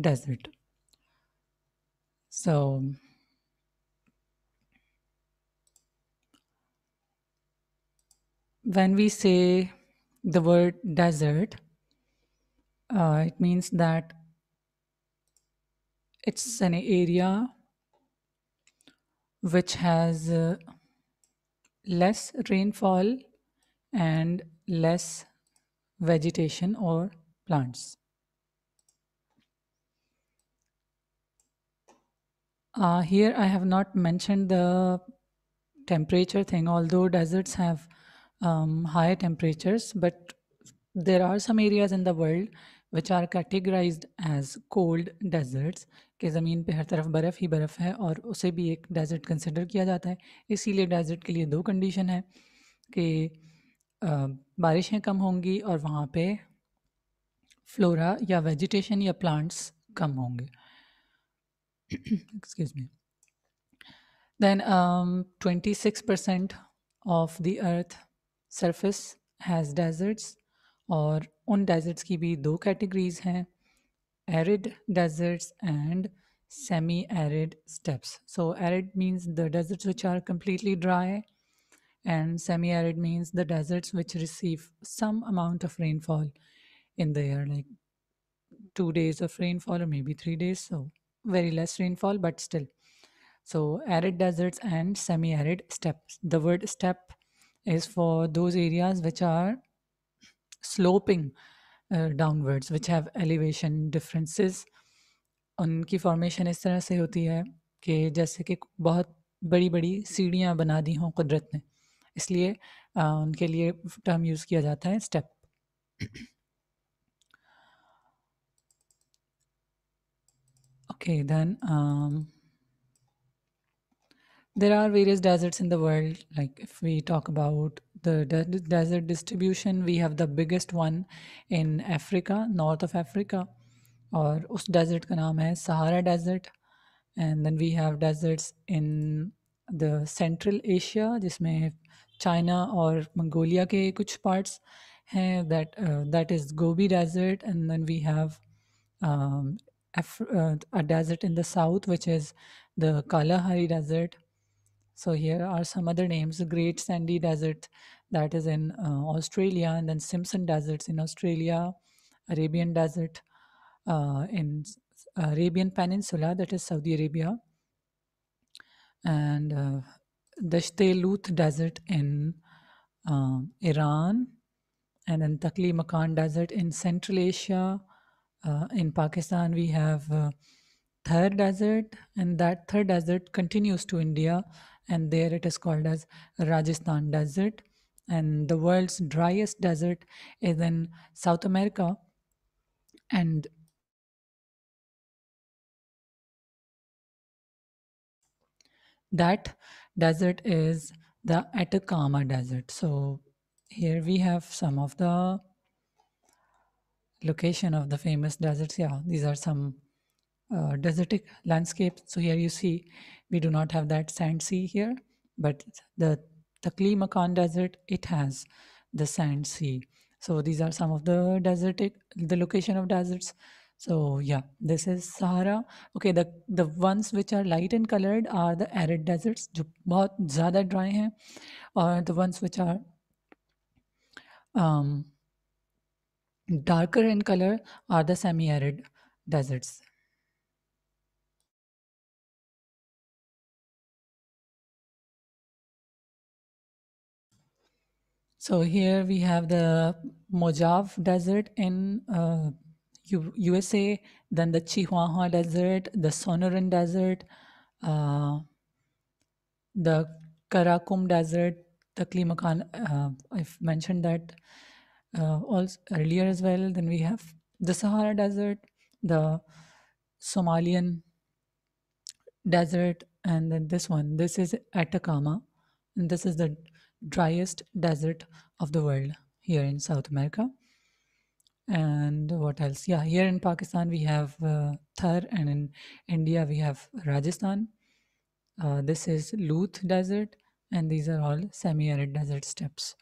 desert. So when we say the word desert, uh, it means that it's an area which has uh, less rainfall and less vegetation or plants. Uh, here I have not mentioned the temperature thing, although deserts have um, high temperatures, but there are some areas in the world which are categorized as cold deserts कि ज़मीन पे हर तरफ बर्फ़ ही बर्फ़ है और उसे भी एक डेजर्ट कंसिडर किया जाता है इसीलिए डेजर्ट के लिए दो कंडीशन है कि बारिशें कम होंगी और वहाँ पे फ्लोरा या वेजिटेशन या प्लांट्स कम होंगे excuse me then um, 26% of the earth surface has deserts or on deserts, की भी दो categories: arid deserts and semi arid steppes. So, arid means the deserts which are completely dry, and semi arid means the deserts which receive some amount of rainfall in the year, like two days of rainfall or maybe three days. So, very less rainfall, but still. So, arid deserts and semi arid steppes. The word steppe is for those areas which are sloping uh, downwards, which have elevation differences. उनकी formation इस तरह से होती है कि जैसे कि बहुत बड़ी बड़ी सीढ़ियाँ बना दी हों कुदरत ने इसलिए उनके लिए टर्म यूज़ किया जाता है step Okay, then um, there are various deserts in the world. Like if we talk about the desert distribution, we have the biggest one in Africa, north of Africa. Or us desert ka naam hai Sahara Desert. And then we have deserts in the Central Asia, jisme China or Mongolia ke kuch parts hai, that, uh, that is Gobi Desert. And then we have um, Af- uh, a desert in the south, which is the Kalahari Desert. So here are some other names: Great Sandy Desert, that is in uh, Australia, and then Simpson Deserts in Australia, Arabian Desert uh, in Arabian Peninsula, that is Saudi Arabia, and uh, Dashte Desert in uh, Iran, and then Takli Makan Desert in Central Asia. Uh, in Pakistan, we have uh, Thar Desert, and that Thar Desert continues to India, and there it is called as Rajasthan Desert. And the world's driest desert is in South America, and that desert is the Atacama Desert. So here we have some of the location of the famous deserts yeah these are some uh, desertic landscapes so here you see we do not have that sand sea here but the Taklimakan desert it has the sand sea so these are some of the desertic the location of deserts so yeah this is sahara okay the the ones which are light and colored are the arid deserts which बहुत dry are, the ones which are um, Darker in color are the semi-arid deserts. So here we have the Mojave Desert in uh, USA, then the Chihuahua Desert, the Sonoran Desert, uh, the Karakum Desert, the Klimakan, uh, I've mentioned that, uh, also earlier as well. Then we have the Sahara Desert, the Somalian Desert, and then this one. This is Atacama, and this is the driest desert of the world here in South America. And what else? Yeah, here in Pakistan we have uh, Thar, and in India we have Rajasthan. Uh, this is Luth Desert, and these are all semi arid desert steppes.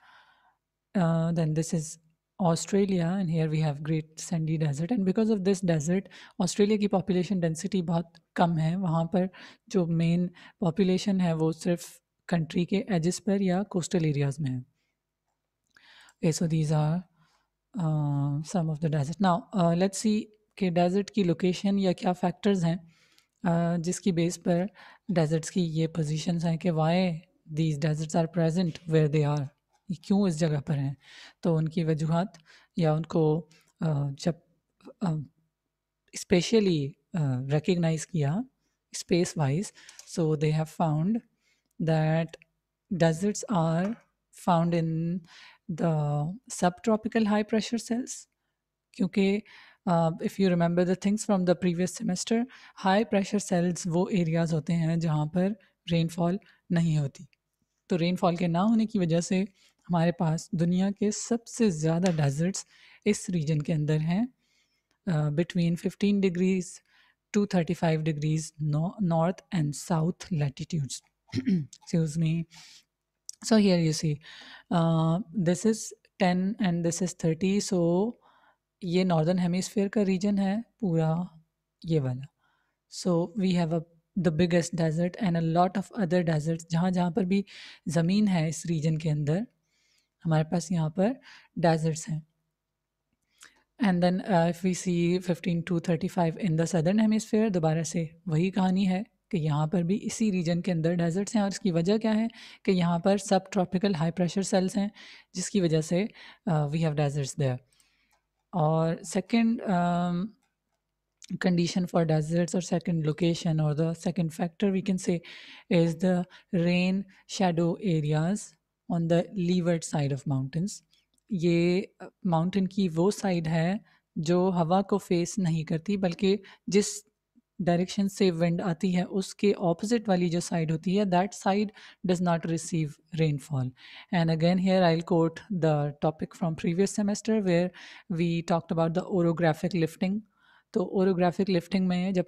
Uh, then this is Australia and here we have Great Sandy Desert and because of this desert Australia की population density बहुत कम है वहाँ पर जो main population है वो सिर्फ कंट्री के एजिस पर या कोस्टल एरियाज में है so these are some of the desert now let's see के डेजर्ट की लोकेशन या क्या फैक्टर्स हैं uh, जिसकी बेस पर डेजर्ट्स की ये पोजिशन हैं कि why these deserts are present where they are क्यों इस जगह पर हैं तो उनकी वजूहत या उनको जब स्पेशली रिकग्नाइज किया space wise so they have found that deserts are found in the subtropical high pressure cells क्योंकि if you remember the things from the previous semester high pressure cells वो areas होते हैं जहाँ पर rainfall नहीं होती तो rainfall के ना होने की वजह से हमारे पास दुनिया के सबसे ज़्यादा डेजर्ट्स इस रीजन के अंदर हैं between fifteen degrees to thirty five degrees north and south latitudes excuse me so here you see this is ten 10 this is thirty 30 ये नॉर्दर्न हेमिसफेयर का रीजन है पूरा ये वाला so we have a the biggest desert and a lot of other desert जहाँ जहाँ पर भी ज़मीन है इस रीजन के अंदर हमारे पास यहाँ पर डेजर्ट्स हैं and then if we see fifteen to thirty five in the southern hemisphere दोबारा से वही कहानी है कि यहाँ पर भी इसी रीजन के अंदर डेजर्ट्स हैं और इसकी वजह क्या है कि यहाँ पर सब ट्रॉपिकल हाई प्रेशर सेल्स हैं जिसकी वजह से वी हैव डेजर्ट्स देयर और सेकेंड कंडीशन फॉर डेजर्ट्स और सेकेंड लोकेशन और the second factor we can say is the rain shadow areas on the leeward side of mountains ये mountain की वो साइड है जो हवा को फेस नहीं करती बल्कि जिस डायरेक्शन से विंड आती है उसके ऑपोजिट वाली जो साइड होती है that side does not receive rainfall and again here I quote the topic from previous semester where we talked about the orographic lifting तो ओरोग्राफिक लिफ्टिंग में जब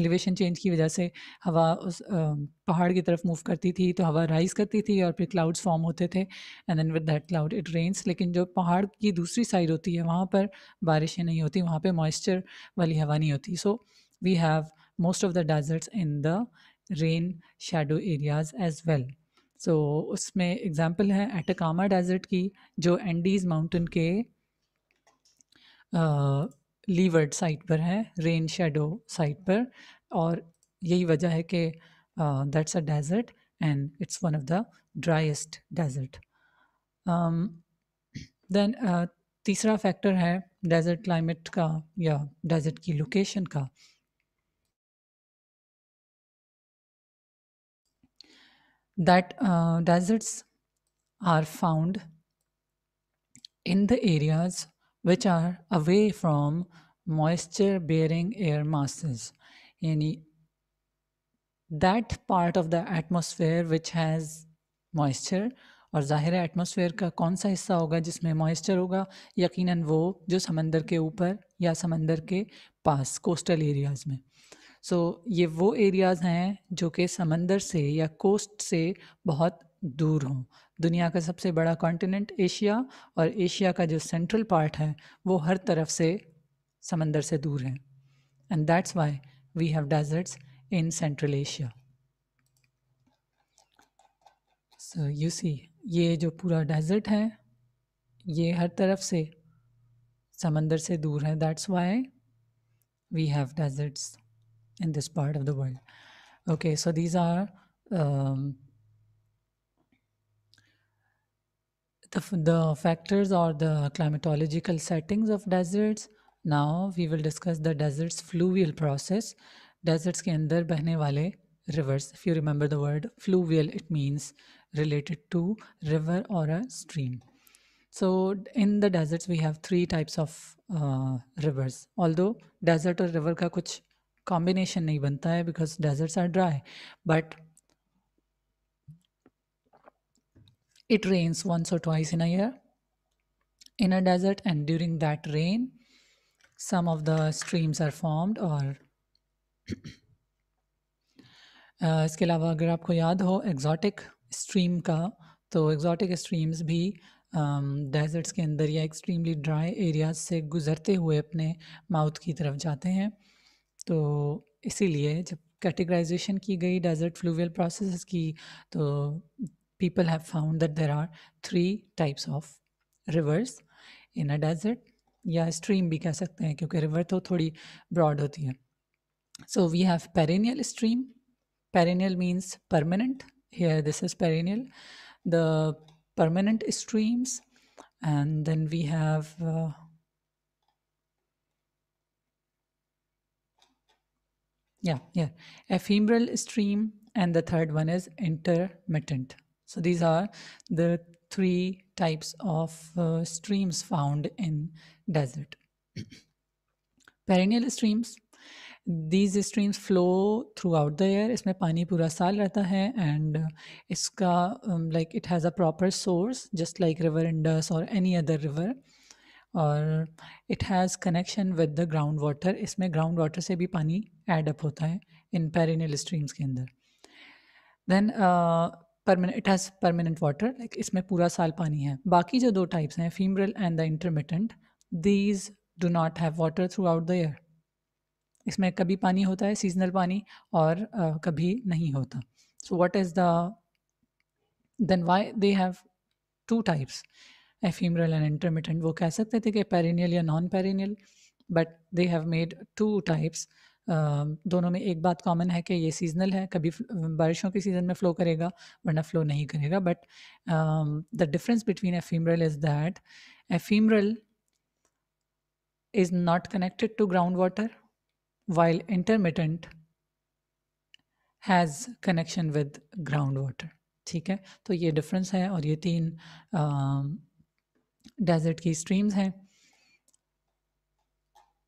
एलिवेशन चेंज की वजह से हवा उस पहाड़ की तरफ मूव करती थी तो हवा राइज करती थी और फिर क्लाउड्स फॉर्म होते थे and then with that cloud it rains लेकिन जो पहाड़ की दूसरी साइड होती है वहाँ पर बारिशें नहीं होती वहाँ पर मॉइस्चर वाली हवा नहीं होती so we have most of the deserts in the rain shadow areas as well सो उसमें एग्ज़ाम्पल है एटकामा डेजर्ट की जो एंडीज़ माउंटेन के uh, लीवर्ड साइड पर है रेन शेडो साइड पर और यही वजह है कि that's a desert and it's one of the driest desert then तीसरा फैक्टर है डेजर्ट क्लाइमेट का या डेजर्ट की लोकेशन का that deserts are found in the areas which are away from moisture bearing air masses any that part of the atmosphere which has moisture और ज़ाहिर atmosphere का कौन सा हिस्सा होगा जिसमें मॉइस्चर होगा यकीनन वो जो समंदर के ऊपर या समंदर के पास कोस्टल एरियाज़ में सो so, ये वो एरियाज़ हैं जो कि समंदर से या कोस्ट से बहुत दूर हूँ दुनिया का सबसे बड़ा कॉन्टिनेंट एशिया और एशिया का जो सेंट्रल पार्ट है वो हर तरफ से समंदर से दूर है and that's why we have deserts in Central Asia so you see ये जो पूरा डेजर्ट है ये हर तरफ से समंदर से दूर है that's why we have deserts in this part of the world okay so these are the, the factors or the climatological settings of deserts now we will discuss the deserts fluvial process deserts ke andar behne wale rivers if you remember the word fluvial it means related to river or a stream so in the deserts we have three types of uh, rivers although desert or river ka kuch combination nahi बनता hai because deserts are dry but It rains once or twice in a year in a desert, and during that rain, some of the streams are formed और इसके अलावा अगर आपको याद हो exotic stream का तो एग्जॉटिक स्ट्रीम्स भी डेजर्ट्स के अंदर या एक्सट्रीमली ड्राई एरियाज से गुजरते हुए अपने माउथ की तरफ जाते हैं तो इसीलिए जब कैटेगराइजेशन की गई डेजर्ट फ्लूवियल प्रोसेस की तो people have found that there are three types of rivers in a desert या स्ट्रीम भी कह सकते हैं क्योंकि रिवर तो थोड़ी ब्रॉड होती है so we have perennial stream perennial means permanent here this is perennial the permanent streams and then we have uh, yeah yeah ephemeral stream and the third one is intermittent so these are the three types of uh, streams found in desert. Perennial streams. These streams flow throughout the year. इसमें पानी पूरा साल रहता है and इसका um, like it has a proper source, just like river Indus or any other river. और it has connection with the groundwater. इसमें groundwater से भी पानी add up होता है in perennial streams के अंदर. Then uh, permanent it has permanent water like इसमें पूरा साल पानी है बाकी जो दो टाइप्स हैं ephemeral and the intermittent these do not have water throughout the year इसमें कभी पानी होता है सीजनल पानी और uh, कभी नहीं होता so what is the why they have two types ephemeral and intermittent वो कह सकते थे कि पेरिनियल या non perennial but they have made two types दोनों में एक बात कॉमन है कि ये सीजनल है कभी बारिशों के सीज़न में फ़्लो करेगा वरना फ़्लो नहीं करेगा but the difference between ephemeral is that ephemeral connected to ground water while intermittent has connection with ground water ठीक है तो ये डिफरेंस है और ये तीन डेजर्ट की स्ट्रीम्स हैं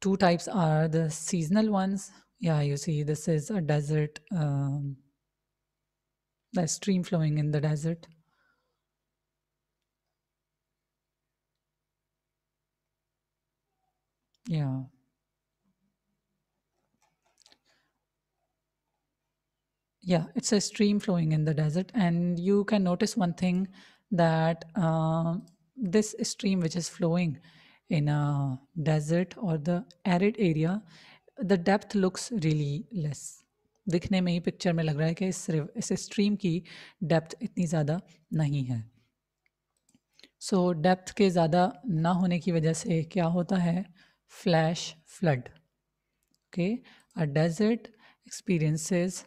two types are the seasonal ones. Yeah, you see, this is a desert, um, the stream flowing in the desert. Yeah. Yeah, it's a stream flowing in the desert. And you can notice one thing that uh, this stream which is flowing in a desert or the arid area the depth looks really less दिखने में ही picture में लग रहा है कि इस इस stream की डेप्थ इतनी ज़्यादा नहीं है सो so, डेप्थ के ज़्यादा ना होने की वजह से क्या होता है flash flood okay a desert experiences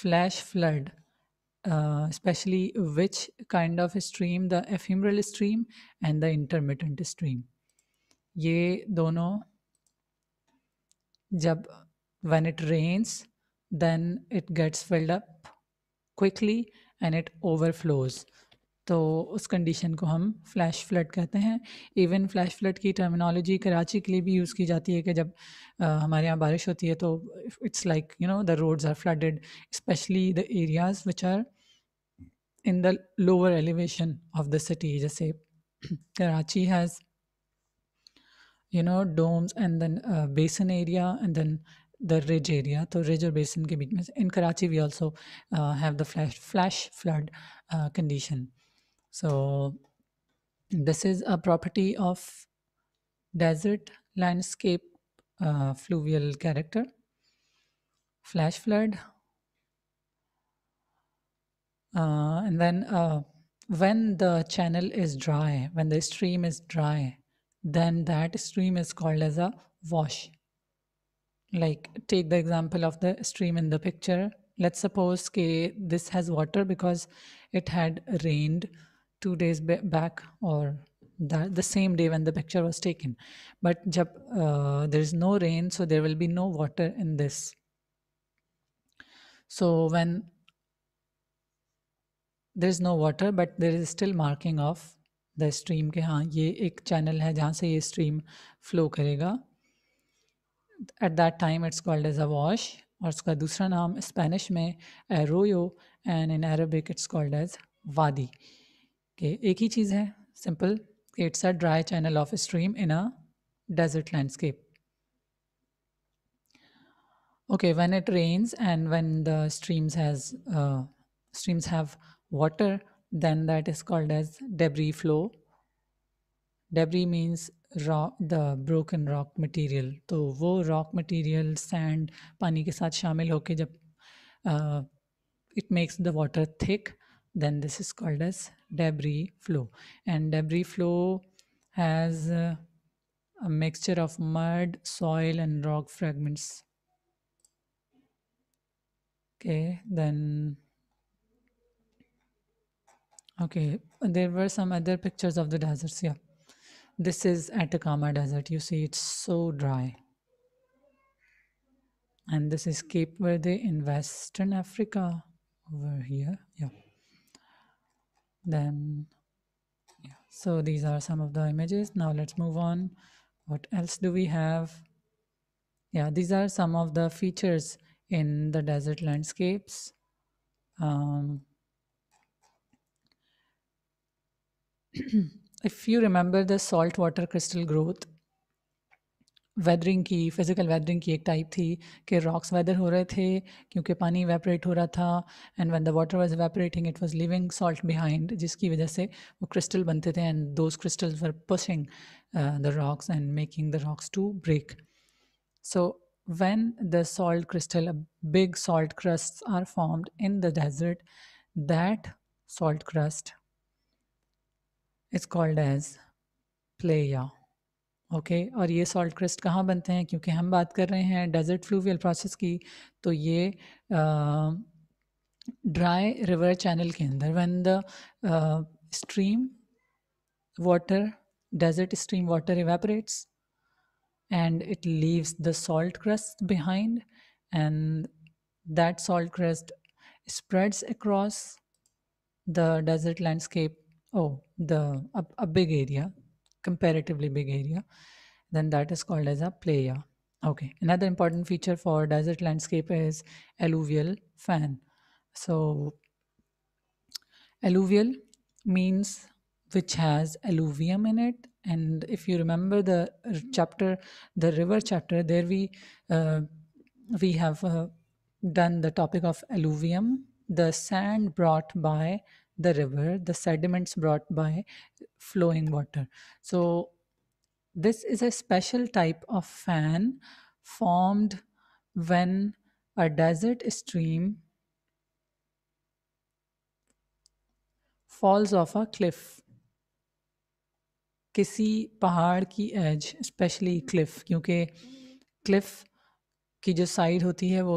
flash flood specially which kind of stream the ephemeral stream and the intermittent stream ये दोनों जब when it rains then it gets filled quickly and it overflows तो उस condition को हम flash flood कहते हैं even flash flood की टर्मिनोलॉजी कराची के लिए भी यूज़ की जाती है कि जब आ, हमारे यहाँ बारिश होती है तो it's like you know the roads are flooded specially the areas which are in the lower elevation of the city जैसे Karachi has you know domes and then uh, basin area and then the ridge area So ridge or basin के in Karachi we also uh, have the flash flash flood uh, condition so this is a property of desert landscape fluvial character flash flood and then when the channel is dry when the stream is dry then that stream is called as a wash. Like take the example of the stream in the picture. Let's suppose K, this has water because it had rained two days back or the, the same day when the picture was taken. But jab, uh, there is no rain, so there will be no water in this. So when there is no water, but there is still marking of the stream के हाँ ये एक channel है जहाँ से ये stream flow करेगा at that time it's called as a wash और उसका दूसरा नाम स्पेनिश में arroyo and in Arabic it's called as wadi के एक ही चीज़ है simple it's a dry channel of stream in a desert landscape okay when it rains and when the streams has streams have water then that is called as debris flow debris means rock the broken rock material तो वो rock material sand पानी के साथ शामिल होके जब uh, it makes the water thick then this is called as debris flow and debris flow has uh, a mixture of mud soil and rock fragments okay then Okay, there were some other pictures of the deserts. Yeah, this is Atacama Desert. You see, it's so dry. And this is Cape Verde in Western Africa over here. Yeah. Then, yeah. So these are some of the images. Now let's move on. What else do we have? Yeah, these are some of the features in the desert landscapes. Um, if you remember the water crystal growth weathering की physical weathering की एक type थी कि rocks weather हो रहे थे क्योंकि पानी वेपरेट हो रहा था and when the water was evaporating it was leaving salt behind जिसकी वजह से वो क्रिस्टल बनते थे and those crystals were pushing the rocks and making the rocks to break so when the salt crystal big salt crust are formed in the desert that salt crust is called as playa okay और ये salt Christ कहाँ बनते हैं क्योंकि हम बात कर रहे हैं डेजर्ट फ्लूवियल प्रोसेस की तो ये ड्राई रिवर चैनल के अंदर when the stream water desert stream water evaporates and it leaves the salt crust behind and that salt crust spreads across the desert landscape Oh, the a, a big area, comparatively big area, then that is called as a playa. Okay. Another important feature for desert landscape is alluvial fan. So alluvial means which has alluvium in it and if you remember the chapter the river chapter there we uh, we have uh, done the topic of alluvium the sand brought by the river, the sediments brought by flowing water. So, this is a special type of fan formed when a desert stream falls off a cliff किसी पहाड़ की edge specially cliff क्योंकि cliff की जो side होती है वो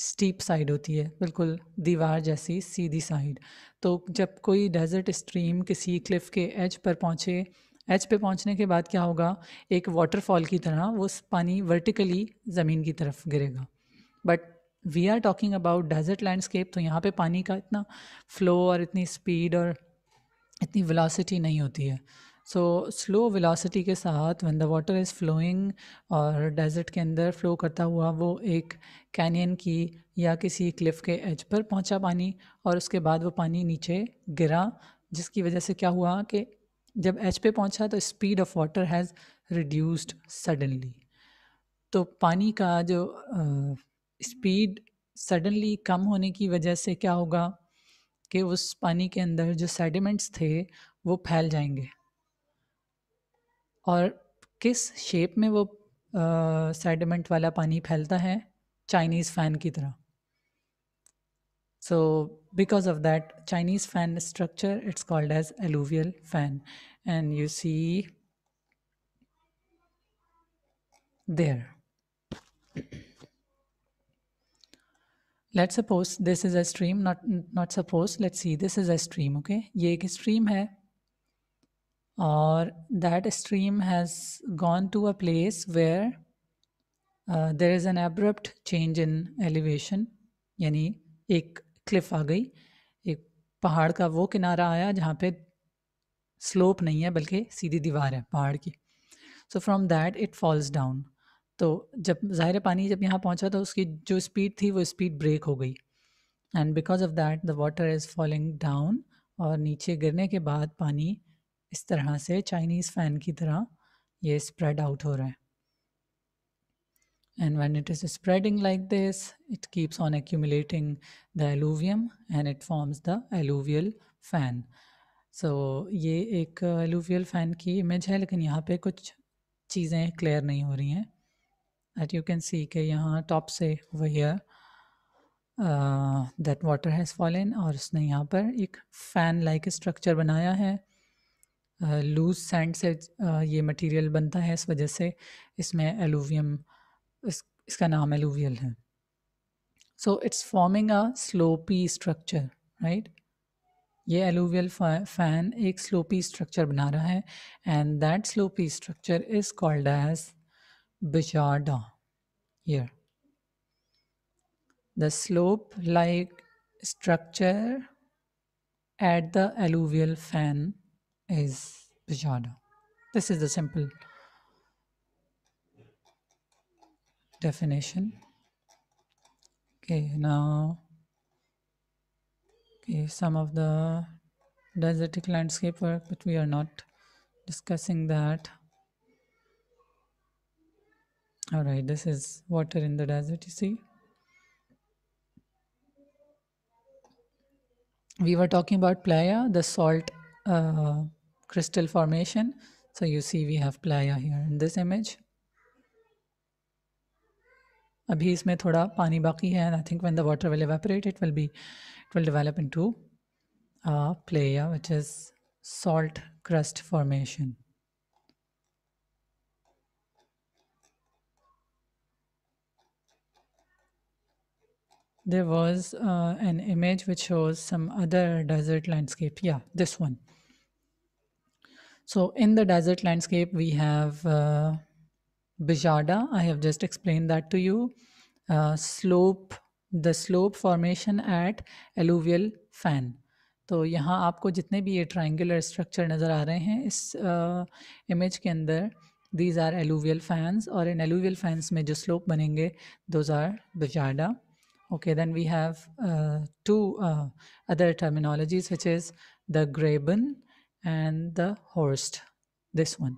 steep side होती है बिल्कुल दीवार जैसी सीधी साइड तो जब कोई डेजर्ट स्ट्रीम किसी क्लिफ़ के एज पर पहुँचे एच पे पहुंचने के बाद क्या होगा एक वाटरफॉल की तरह वो पानी वर्टिकली ज़मीन की तरफ गिरेगा but we are talking about desert landscape तो यहाँ पे पानी का इतना फ्लो और इतनी स्पीड और इतनी वेलोसिटी नहीं होती है सो स्लो वेलोसिटी के साथ when the water is flowing और डेजर्ट के अंदर फ्लो करता हुआ वो एक कैनियन की या किसी क्लिफ़ के एज पर पहुंचा पानी और उसके बाद वो पानी नीचे गिरा जिसकी वजह से क्या हुआ कि जब एच पे पहुंचा तो speed of water has reduced suddenly तो पानी का जो स्पीड uh, सडनली कम होने की वजह से क्या होगा कि उस पानी के अंदर जो सेडिमेंट्स थे वो फैल जाएंगे और किस शेप में वो सेडिमेंट वाला पानी फैलता है चाइनीज़ फ़ैन की तरह so because of that Chinese fan structure it's called as alluvial fan and you see there let's suppose this is a stream not not suppose let's see this is a stream okay ये एक stream है और that stream has gone to a place where there is an abrupt change in elevation यानी एक Cliff आ गई एक पहाड़ का वो किनारा आया जहाँ पे स्लोप नहीं है बल्कि सीधी दीवार है पहाड़ की so from that it falls down तो जब ज़ाहिर पानी जब यहाँ पहुँचा तो उसकी जो स्पीड थी वो स्पीड ब्रेक हो गई and because of that the water is falling down और नीचे गिरने के बाद पानी इस तरह से चाइनीज़ फैन की तरह ये स्प्रेड आउट हो रहा है and when it is spreading like this it keeps on accumulating the alluvium and it forms the alluvial fan so ये एक एलूवियल फ़ैन की इमेज है लेकिन यहाँ पर कुछ चीज़ें क्लियर नहीं हो रही हैं एट यू कैन सी के यहाँ टॉप से वही दैट वाटर हैज़ फॉलन और उसने यहाँ पर एक फ़ैन लाइक स्ट्रक्चर बनाया है लूज सैंड से ये मटेरियल बनता है इस वजह से इसमें एलुवियम इस, इसका नाम एलुवियल है so it's forming a sloppy structure right ये एलुवियल फैन एक स्लोपी स्ट्रक्चर बना रहा है and that sloppy structure is called as bajada here the slope like structure at the alluvial fan is bajada. This is the simple definition. Okay, now okay, some of the desertic landscape work, but we are not discussing that. All right, this is water in the desert, you see. We were talking about playa, the salt uh, crystal formation. So you see we have playa here in this image. अभी इसमें थोड़ा पानी बाकी है and I think when the will will evaporate it will be it will develop into playa which is salt crust formation. there was uh, an image which shows some other desert landscape yeah this one so in the desert landscape, we have uh, Bijada. I have just explained that to you. Uh, slope, the slope formation at alluvial fan. So यहाँ आपको जितने भी ये triangular structure नज़र आ रहे हैं इस image uh, के अंदर दीज आर एलुवियल फैंस और इन alluvial fans okay then we have uh, two uh, other terminologies which is the graben and the Horst, this one.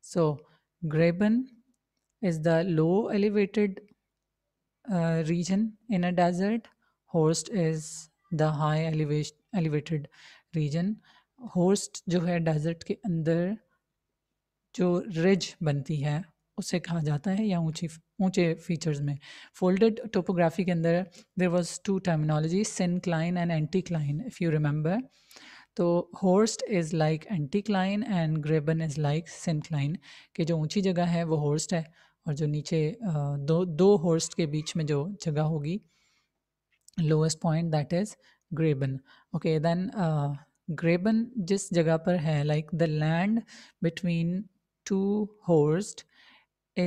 So Graben is the low elevated uh, region in a desert. Horst is the high elevation, elevated region. Horst jo hai desert ke andar jo ridge banti hai उसे कहा जाता है या ऊंची ऊंचे features में folded topography के अंदर there was two terminology syn and anticline if you remember तो horst is like anticline and graben is like syncline कि जो ऊंची जगह है वो होर्स्ट है और जो नीचे दो दो होर्स्ट के बीच में जो जगह होगी lowest point that is graben okay then graben जिस जगह पर है like the land between two horst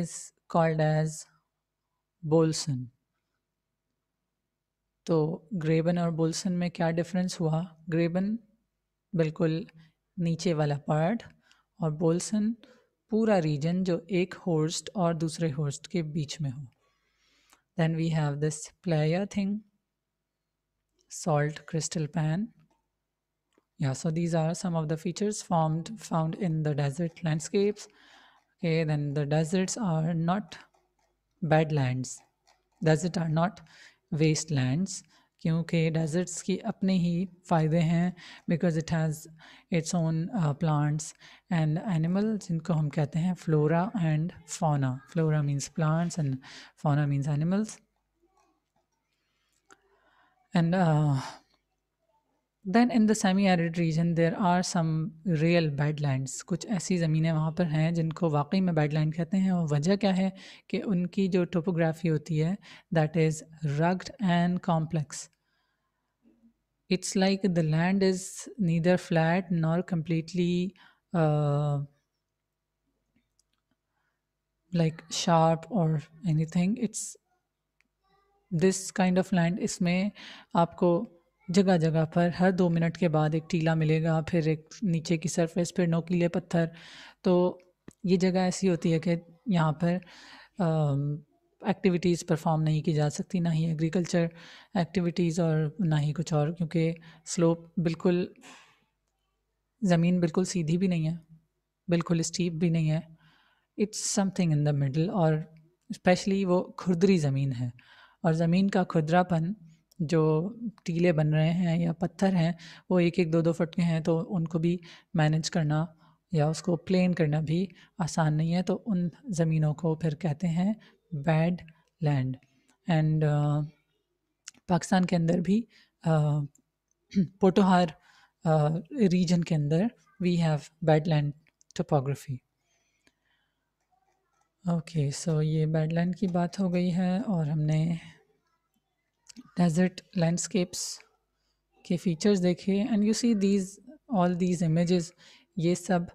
is called as bolson तो ग्रेबन और बोल्सन में क्या डिफरेंस हुआ ग्रेबन बिल्कुल नीचे वाला पार्ट और बोल्सन पूरा रीजन जो एक होस्ट और दूसरे होस्ट के बीच में हो then we have this playa thing salt crystal pan या so these are some of the features formed found in the desert landscapes okay then the deserts are not bad lands desert are not waste lands क्योंकि deserts की अपने ही फ़ायदे हैं because it has its own plants and animal जिनको हम कहते हैं flora and fauna flora means plants and fauna means animals and then in the semi arid region there are some real badlands कुछ ऐसी ज़मीनें वहाँ पर हैं जिनको वाकई में बैडलैंड कहते हैं और वजह क्या है कि उनकी जो टोपोग्राफी होती है that is rugged and complex it's like the land is neither flat nor completely like sharp or anything it's this kind of land इसमें आपको जगह जगह पर हर दो मिनट के बाद एक टीला मिलेगा फिर एक नीचे की सरफेस फिर नोकीले पत्थर तो ये जगह ऐसी होती है कि यहाँ पर एक्टिविटीज़ परफॉर्म नहीं की जा सकती ना ही एग्रीकल्चर एक्टिविटीज़ और ना ही कुछ और क्योंकि स्लोप बिल्कुल ज़मीन बिल्कुल सीधी भी नहीं है बिल्कुल स्टीप भी नहीं है it's something in the middle और स्पेशली वो खुरदरी ज़मीन है और ज़मीन का खुदरापन जो टीले बन रहे हैं या पत्थर हैं वो एक एक दो दो फुट के हैं तो उनको भी मैनेज करना या उसको प्लेन करना भी आसान नहीं है तो उन ज़मीनों को फिर कहते हैं बैड लैंड एंड पाकिस्तान के अंदर भी uh, पोटोहार रीजन uh, के अंदर we have bad land topography okay so ये बैड लैंड की बात हो गई है और हमने डेजर्ट लैंडस्केप्स के फीचर्स देखे and you see these all these images ये सब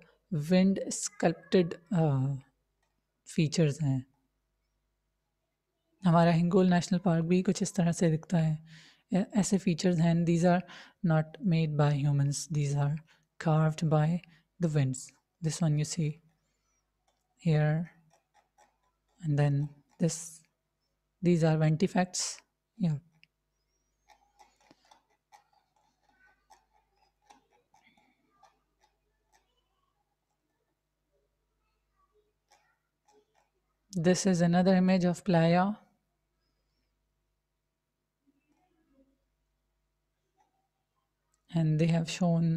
विंड स्कल्प्टेड फीचर्स हैं हमारा हिंगोल नेशनल पार्क भी कुछ इस तरह से दिखता है ऐसे फीचर्स हैं these are not made by humans these are carved the winds this one you see see and then this this are are ventifacts या This is another image of playa. And they have shown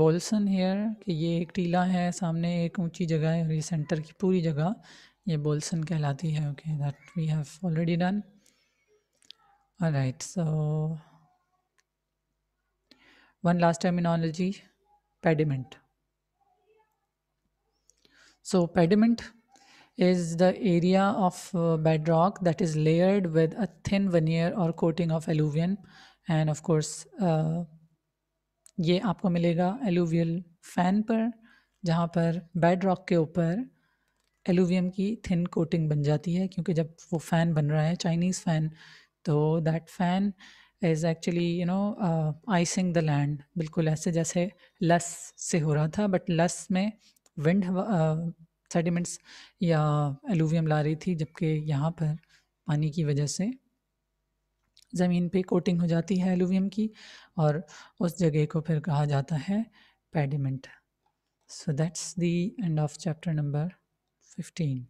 bolson here कि ये एक टीला है सामने एक ऊंची जगह है और ये सेंटर की पूरी जगह ये बोल्सन कहलाती है okay that we have already done right so one last terminology pediment so pediment is the area of uh, bedrock that is layered with a thin veneer or coating of alluvium and of course uh, ये आपको मिलेगा alluvial fan पर जहाँ पर bed rock के ऊपर alluvium की thin coating बन जाती है क्योंकि जब वो फ़ैन बन रहा है चाइनीज़ फ़ैन तो that fan is actually you know icing the land बिल्कुल ऐसे जैसे लस से हो रहा था बट लस में विंड सेडिमेंट्स या एलुवियम ला रही थी जबकि यहाँ पर पानी की वजह से ज़मीन पे कोटिंग हो जाती है एलुवियम की और उस जगह को फिर कहा जाता है pediment so that's the end of chapter number fifteen